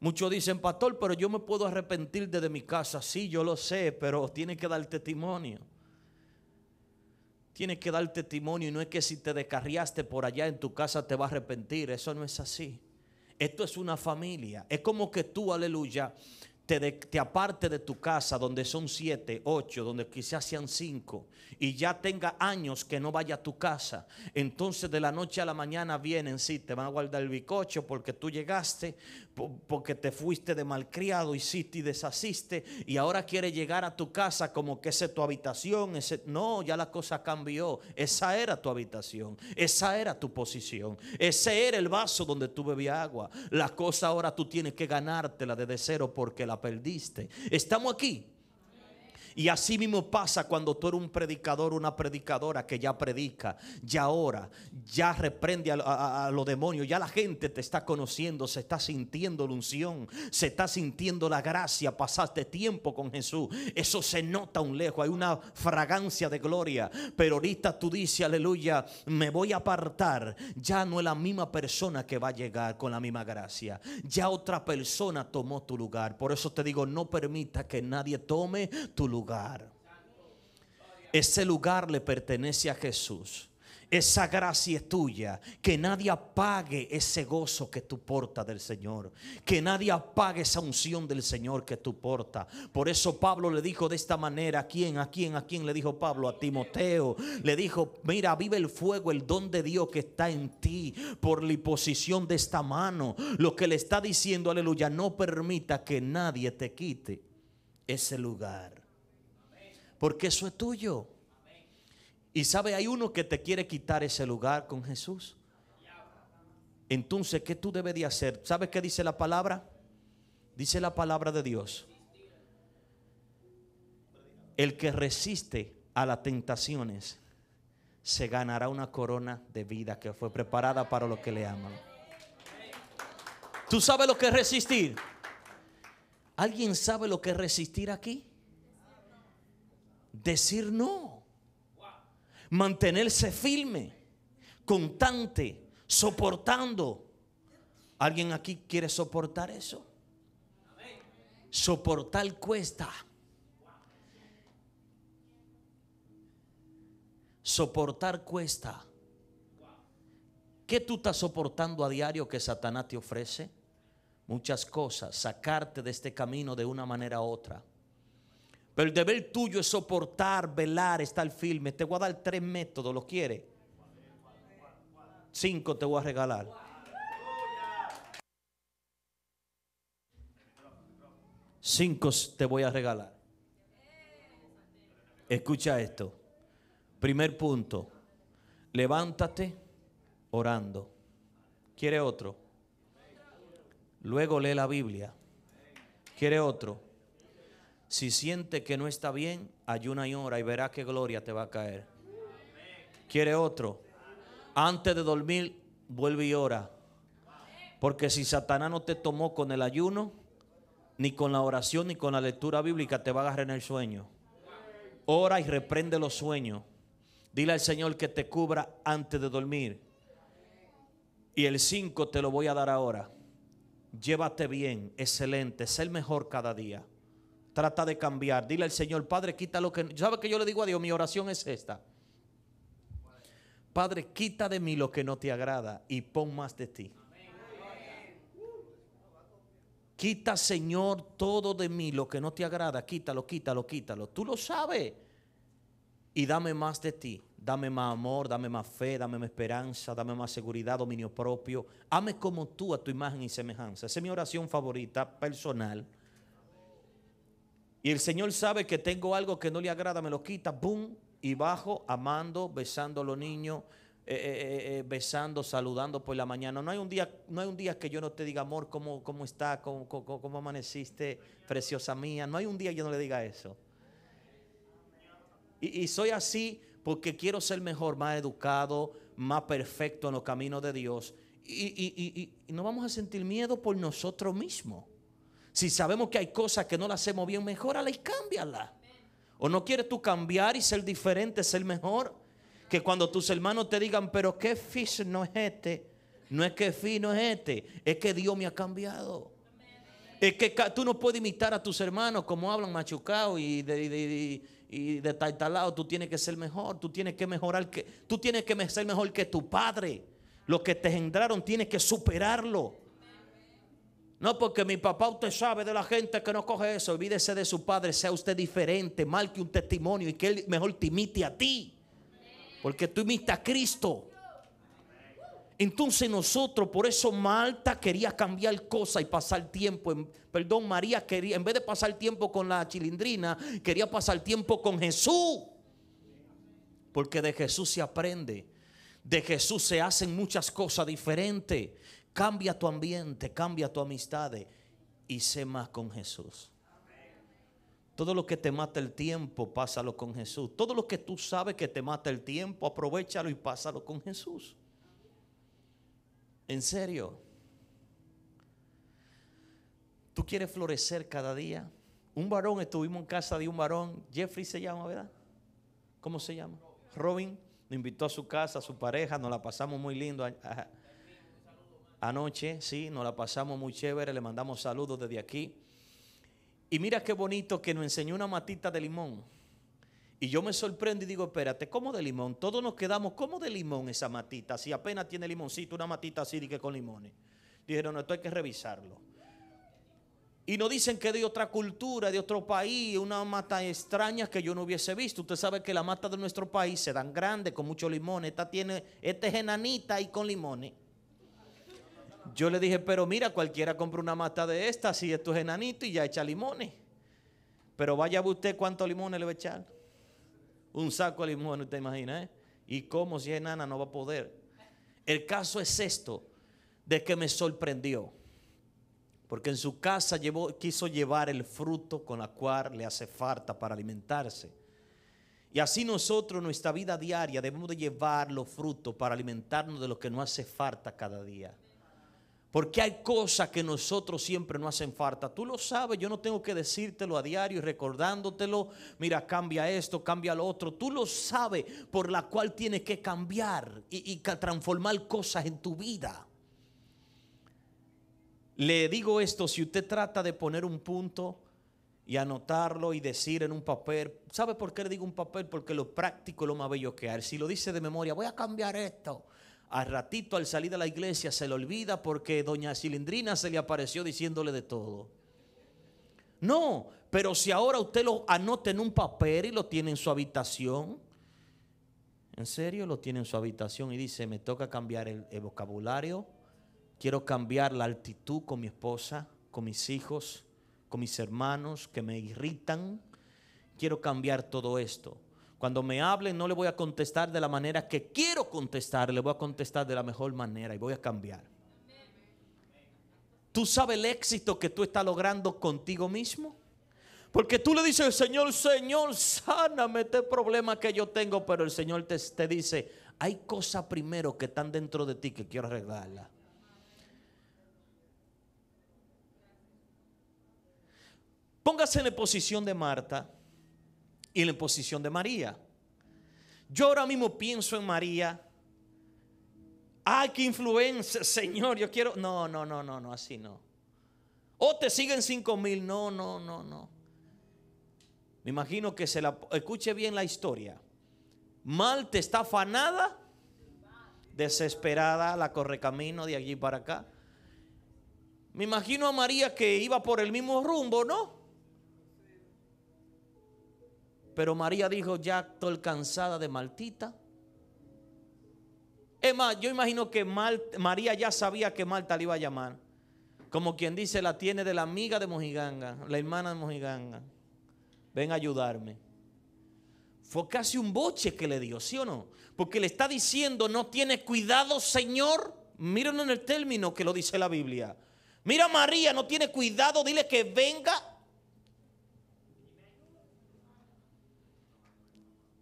Muchos dicen, pastor, pero yo me puedo arrepentir desde mi casa. Sí, yo lo sé, pero tiene que dar testimonio. Tiene que dar testimonio y no es que si te descarriaste por allá en tu casa te vas a arrepentir. Eso no es así. Esto es una familia. Es como que tú, aleluya, te, te aparte de tu casa donde son siete, ocho, donde quizás sean cinco, y ya tenga años que no vaya a tu casa. Entonces de la noche a la mañana vienen, sí, te van a guardar el bicocho porque tú llegaste, porque te fuiste de malcriado, hiciste y deshaciste, y ahora quiere llegar a tu casa como que esa es tu habitación. Ese, no, ya la cosa cambió. Esa era tu habitación, esa era tu posición, ese era el vaso donde tú bebías agua. La cosa ahora tú tienes que ganártela de cero porque la perdiste. Estamos aquí. Y así mismo pasa cuando tú eres un predicador, una predicadora que ya predica, ya ora, ya reprende a, los demonios, ya la gente te está conociendo, se está sintiendo la unción, se está sintiendo la gracia, pasaste tiempo con Jesús. Eso se nota un lejos, hay una fragancia de gloria. Pero ahorita tú dices, aleluya, me voy a apartar. Ya no es la misma persona que va a llegar con la misma gracia. Ya otra persona tomó tu lugar. Por eso te digo, no permita que nadie tome tu lugar ese lugar le pertenece a Jesús. Esa gracia es tuya. Que nadie apague ese gozo que tú porta del Señor. Que nadie apague esa unción del Señor que tú porta Por eso Pablo le dijo de esta manera, ¿a quien ¿A quien ¿A quien le dijo Pablo? A Timoteo. Le dijo, mira, vive el fuego, el don de Dios que está en ti por la imposición de esta mano. Lo que le está diciendo, aleluya, no permita que nadie te quite ese lugar porque eso es tuyo. Y sabe, hay uno que te quiere quitar ese lugar con Jesús. Entonces, ¿qué tú debes de hacer? ¿Sabes qué dice la palabra? Dice la palabra de Dios. El que resiste a las tentaciones se ganará una corona de vida que fue preparada para los que le aman. ¿Tú sabes lo que es resistir? ¿Alguien sabe lo que es resistir aquí? decir no, mantenerse firme, constante, soportando. ¿Alguien aquí quiere soportar eso? Soportar cuesta. Soportar cuesta. ¿Qué tú estás soportando a diario que Satanás te ofrece? Muchas cosas, sacarte de este camino de una manera u otra. Pero el deber tuyo es soportar, velar, estar firme. Te voy a dar tres métodos, ¿lo quiere? Cinco te voy a regalar. Cinco te voy a regalar. Escucha esto. Primer punto. Levántate orando. ¿Quiere otro? Luego lee la Biblia. ¿Quiere otro? Si siente que no está bien, ayuna y ora y verá qué gloria te va a caer. ¿Quiere otro? Antes de dormir, vuelve y ora. Porque si Satanás no te tomó con el ayuno, ni con la oración, ni con la lectura bíblica, te va a agarrar en el sueño. Ora y reprende los sueños. Dile al Señor que te cubra antes de dormir. Y el 5 te lo voy a dar ahora. Llévate bien, excelente, sé el mejor cada día. Trata de cambiar. Dile al Señor, Padre, quita lo que... ¿Sabe que yo le digo a Dios? Mi oración es esta. Padre, quita de mí lo que no te agrada y pon más de ti. Quita, Señor, todo de mí lo que no te agrada. Quítalo, quítalo, quítalo. Tú lo sabes. Y dame más de ti. Dame más amor, dame más fe, dame más esperanza, dame más seguridad, dominio propio. Ame como tú a tu imagen y semejanza. Esa es mi oración favorita personal. Y el Señor sabe que tengo algo que no le agrada, me lo quita, boom, y bajo amando, besando a los niños, eh, eh, eh, besando, saludando por la mañana. No hay un día, no hay un día que yo no te diga, amor, ¿cómo, cómo está? ¿Cómo, cómo, amaneciste? Preciosa mía. No hay un día que yo no le diga eso. Y, soy así porque quiero ser mejor, más educado, más perfecto en los caminos de Dios. Y, y, y no vamos a sentir miedo por nosotros mismos. Si sabemos que hay cosas que no las hacemos bien, mejorala y cámbiala. ¿O no quieres tú cambiar y ser diferente, ser mejor? Que cuando tus hermanos te digan, pero qué fish no es este, no es que fino es este, es que Dios me ha cambiado. Es que tú no puedes imitar a tus hermanos como hablan machucado y de, tal y Tú tienes que ser mejor, tú tienes que mejorar, que, tú tienes que ser mejor que tu padre. Los que te engendraron tienes que superarlo. No, porque mi papá, usted sabe de la gente que no coge eso. Olvídese de su padre, sea usted diferente, mal que un testimonio y que él mejor te imite a ti. Porque tú imitas a Cristo. Entonces nosotros, por eso Malta quería cambiar cosas y pasar tiempo. En, perdón, María quería, en vez de pasar tiempo con la chilindrina, quería pasar tiempo con Jesús. Porque de Jesús se aprende. De Jesús se hacen muchas cosas diferentes. Cambia tu ambiente, cambia tu amistad y sé más con Jesús. Todo lo que te mata el tiempo, pásalo con Jesús. Todo lo que tú sabes que te mata el tiempo, aprovechalo y pásalo con Jesús. En serio. ¿Tú quieres florecer cada día? Un varón, estuvimos en casa de un varón, Jeffrey se llama, ¿verdad? ¿Cómo se llama? Robin, nos invitó a su casa, a su pareja, nos la pasamos muy lindo anoche, sí, nos la pasamos muy chévere, le mandamos saludos desde aquí. Y mira qué bonito que nos enseñó una matita de limón. Y yo me sorprendo y digo, espérate, ¿cómo de limón? Todos nos quedamos, ¿cómo de limón esa matita? Si apenas tiene limoncito, una matita así que con limones. Dijeron, no, esto hay que revisarlo. Y nos dicen que de otra cultura, de otro país, una mata extraña que yo no hubiese visto. Usted sabe que la mata de nuestro país se dan grandes, con mucho limón Esta tiene, esta es enanita y con limones. Yo le dije, pero mira, cualquiera compra una mata de esta si esto es enanito y ya echa limones. Pero vaya usted cuántos limones le va a echar. Un saco de limones, usted imagina, ¿eh? Y cómo si es enana no va a poder. El caso es esto, de que me sorprendió. Porque en su casa llevó, quiso llevar el fruto con la cual le hace falta para alimentarse. Y así nosotros, en nuestra vida diaria, debemos de llevar los frutos para alimentarnos de lo que no hace falta cada día. Porque hay cosas que nosotros siempre no hacen falta. Tú lo sabes, yo no tengo que decírtelo a diario y recordándotelo. Mira, cambia esto, cambia lo otro. Tú lo sabes por la cual tienes que cambiar y, y transformar cosas en tu vida. Le digo esto, si usted trata de poner un punto y anotarlo y decir en un papel, ¿sabe por qué le digo un papel? Porque lo práctico es lo más bello que hay. Si lo dice de memoria, voy a cambiar esto al ratito al salir de la iglesia se le olvida porque doña Cilindrina se le apareció diciéndole de todo. No, pero si ahora usted lo anota en un papel y lo tiene en su habitación, en serio lo tiene en su habitación y dice, me toca cambiar el, el vocabulario, quiero cambiar la actitud con mi esposa, con mis hijos, con mis hermanos que me irritan, quiero cambiar todo esto. Cuando me hablen no le voy a contestar de la manera que quiero contestar, le voy a contestar de la mejor manera y voy a cambiar. ¿Tú sabes el éxito que tú estás logrando contigo mismo? Porque tú le dices, Señor, Señor, sáname este problema que yo tengo, pero el Señor te, dice, hay cosas primero que están dentro de ti que quiero arreglarla. Póngase en la posición de Marta y la imposición de María. Yo ahora mismo pienso en María. Ay, qué influencia, Señor, yo quiero. No, no, no, no, no, así no. O oh, te siguen cinco mil. No, no, no, no. Me imagino que se la escuche bien la historia. Mal te está afanada, desesperada, la corre camino de allí para acá. Me imagino a María que iba por el mismo rumbo, ¿no? Pero María dijo, ya estoy cansada de Martita. Es más, yo imagino que María ya sabía que Marta le iba a llamar. Como quien dice, la tiene de la amiga de Mojiganga, la hermana de Mojiganga. Ven a ayudarme. Fue casi un boche que le dio, ¿sí o no? Porque le está diciendo, no tiene cuidado, Señor. Miren en el término que lo dice la Biblia. Mira María, no tiene cuidado, dile que venga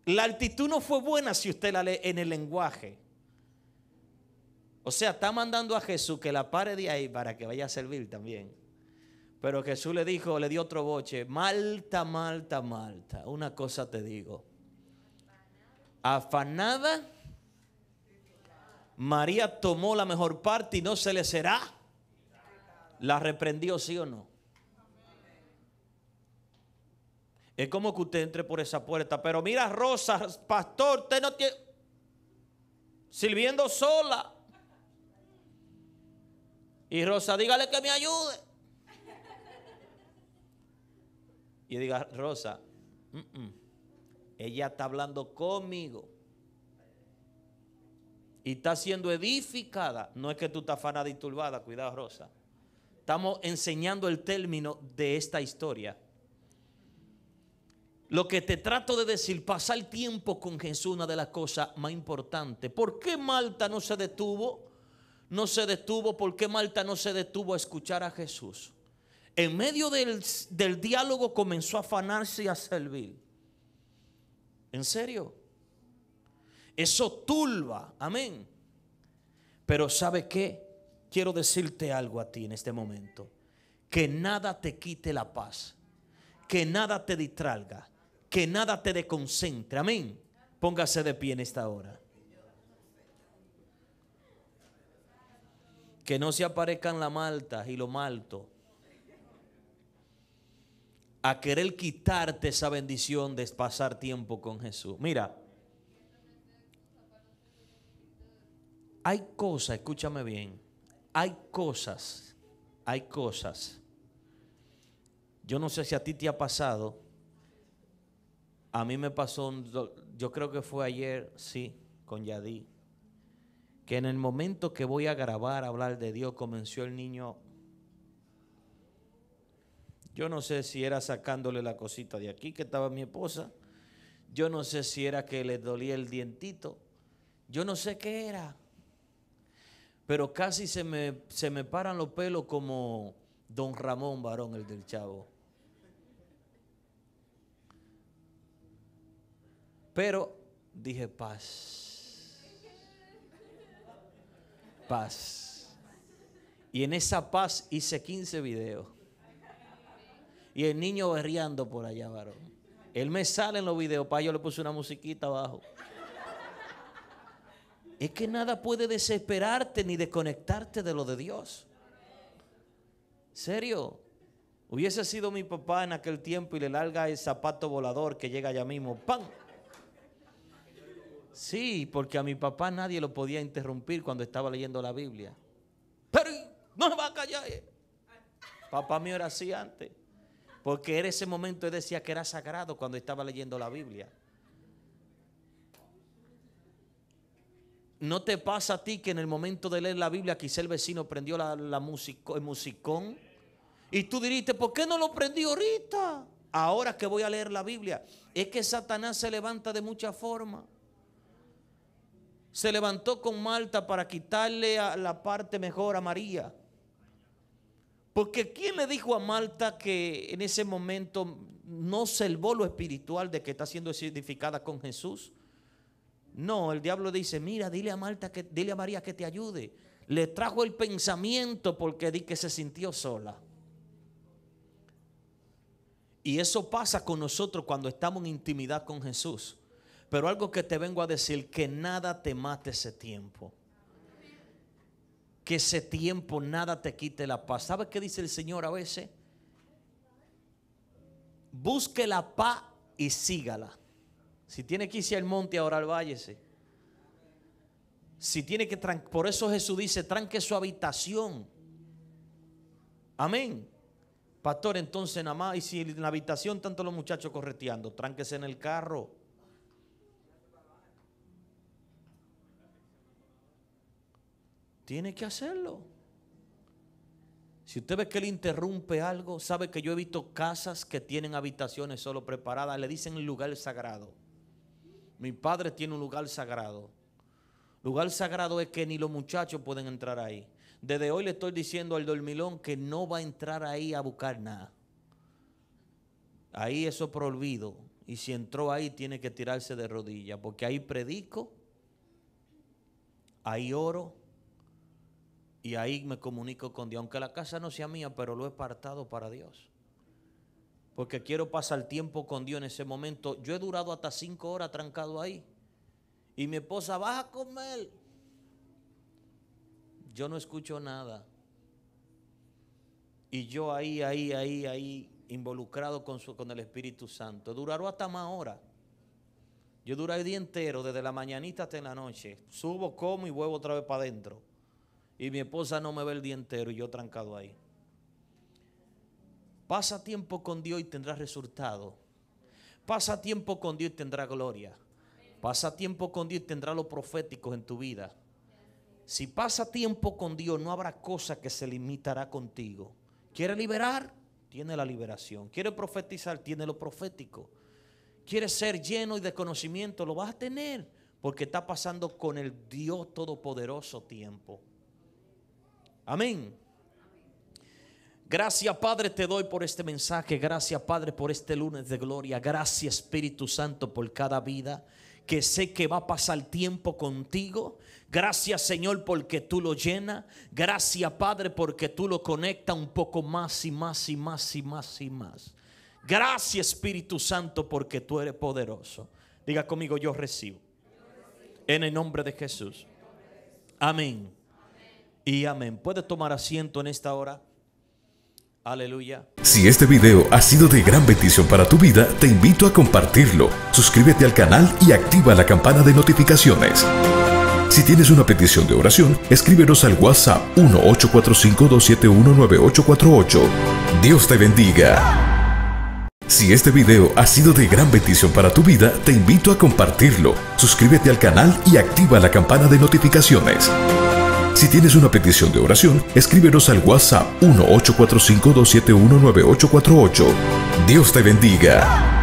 La altitud no fue buena si usted la lee en el lenguaje. O sea, está mandando a Jesús que la pare de ahí para que vaya a servir también. Pero Jesús le dijo, le dio otro boche, Malta, Malta, Malta, una cosa te digo. Afanada, María tomó la mejor parte y no se le será. La reprendió, sí o no. Es como que usted entre por esa puerta. Pero mira, Rosa, pastor, usted no tiene. Sirviendo sola. Y Rosa, dígale que me ayude. Y diga, Rosa, ella está hablando conmigo. Y está siendo edificada. No es que tú estás afanada y cuidado, Rosa. Estamos enseñando el término de esta historia. Lo que te trato de decir, pasar tiempo con Jesús, una de las cosas más importantes. ¿Por qué Malta no se detuvo? No se detuvo, ¿por qué Malta no se detuvo a escuchar a Jesús? En medio del, diálogo comenzó a afanarse y a servir. ¿En serio? Eso turba, amén. Pero ¿sabe qué? Quiero decirte algo a ti en este momento. Que nada te quite la paz. Que nada te distraiga que nada te desconcentre. Amén. Póngase de pie en esta hora. Que no se aparezcan la malta y lo malto a querer quitarte esa bendición de pasar tiempo con Jesús. Mira, hay cosas, escúchame bien, hay cosas, hay cosas. Yo no sé si a ti te ha pasado a mí me pasó, yo creo que fue ayer, sí, con Yadí, que en el momento que voy a grabar, a hablar de Dios, comenzó el niño, yo no sé si era sacándole la cosita de aquí que estaba mi esposa, yo no sé si era que le dolía el dientito, yo no sé qué era, pero casi se me, se me paran los pelos como don Ramón Varón, el del chavo. Pero dije paz. Paz. Y en esa paz hice 15 videos. Y el niño berriando por allá, varón. Él me sale en los videos, pa, yo le puse una musiquita abajo. Es que nada puede desesperarte ni desconectarte de lo de Dios. Serio. Hubiese sido mi papá en aquel tiempo y le larga el zapato volador que llega allá mismo. ¡Pam! Sí, porque a mi papá nadie lo podía interrumpir cuando estaba leyendo la Biblia. Pero no me va a callar. Eh. Papá mío era así antes. Porque en ese momento él decía que era sagrado cuando estaba leyendo la Biblia. ¿No te pasa a ti que en el momento de leer la Biblia quizá el vecino prendió la, el musicón? Y tú diriste, ¿por qué no lo prendí ahorita? Ahora que voy a leer la Biblia. Es que Satanás se levanta de muchas formas se levantó con Malta para quitarle la parte mejor a María. Porque ¿quién le dijo a Malta que en ese momento no salvó lo espiritual de que está siendo edificada con Jesús? No, el diablo dice, mira, dile a Malta que dile a María que te ayude. Le trajo el pensamiento porque di que se sintió sola. Y eso pasa con nosotros cuando estamos en intimidad con Jesús. Pero algo que te vengo a decir, que nada te mate ese tiempo. Que ese tiempo nada te quite la paz. ¿Sabes qué dice el Señor a veces? Busque la paz y sígala. Si tiene que irse al monte ahora al valle Si tiene que por eso Jesús dice, tranque su habitación. Amén. Pastor, entonces nada más, y si en la habitación tanto los muchachos correteando, tránquese en el carro. tiene que hacerlo. Si usted ve que le interrumpe algo, sabe que yo he visto casas que tienen habitaciones solo preparadas, le dicen lugar sagrado. Mi padre tiene un lugar sagrado. Lugar sagrado es que ni los muchachos pueden entrar ahí. Desde hoy le estoy diciendo al dormilón que no va a entrar ahí a buscar nada. Ahí eso por Y si entró ahí tiene que tirarse de rodillas, porque ahí predico, ahí oro y ahí me comunico con Dios, aunque la casa no sea mía, pero lo he apartado para Dios. Porque quiero pasar tiempo con Dios en ese momento. Yo he durado hasta cinco horas trancado ahí. Y mi esposa, baja con él. Yo no escucho nada. Y yo ahí, ahí, ahí, ahí, involucrado con, con el Espíritu Santo. duraró hasta más horas. Yo duré el día entero, desde la mañanita hasta en la noche. Subo, como y vuelvo otra vez para adentro y mi esposa no me ve el día entero y yo trancado ahí. Pasa tiempo con Dios y tendrás resultado. Pasa tiempo con Dios y tendrás gloria. Pasa tiempo con Dios y tendrás lo profético en tu vida. Si pasa tiempo con Dios, no habrá cosa que se limitará contigo. ¿Quiere liberar? Tiene la liberación. ¿Quiere profetizar? Tiene lo profético. ¿Quiere ser lleno y de conocimiento? Lo vas a tener porque está pasando con el Dios Todopoderoso tiempo. Amén. Gracias Padre te doy por este mensaje, gracias Padre por este lunes de gloria, gracias Espíritu Santo por cada vida que sé que va a pasar tiempo contigo. Gracias Señor porque tú lo llenas. Gracias Padre porque tú lo conectas un poco más y más y más y más y más. Gracias Espíritu Santo porque tú eres poderoso. Diga conmigo yo recibo. En el nombre de Jesús. Amén y amén. ¿Puedes tomar asiento en esta hora? Aleluya. Si este video ha sido de gran bendición para tu vida, te invito a compartirlo. Suscríbete al canal y activa la campana de notificaciones. Si tienes una petición de oración, escríbenos al WhatsApp 1-845-271-9848. Dios te bendiga. Si este video ha sido de gran bendición para tu vida, te invito a compartirlo. Suscríbete al canal y activa la campana de notificaciones. Si tienes una petición de oración, escríbenos al WhatsApp 1845 271 9848 Dios te bendiga.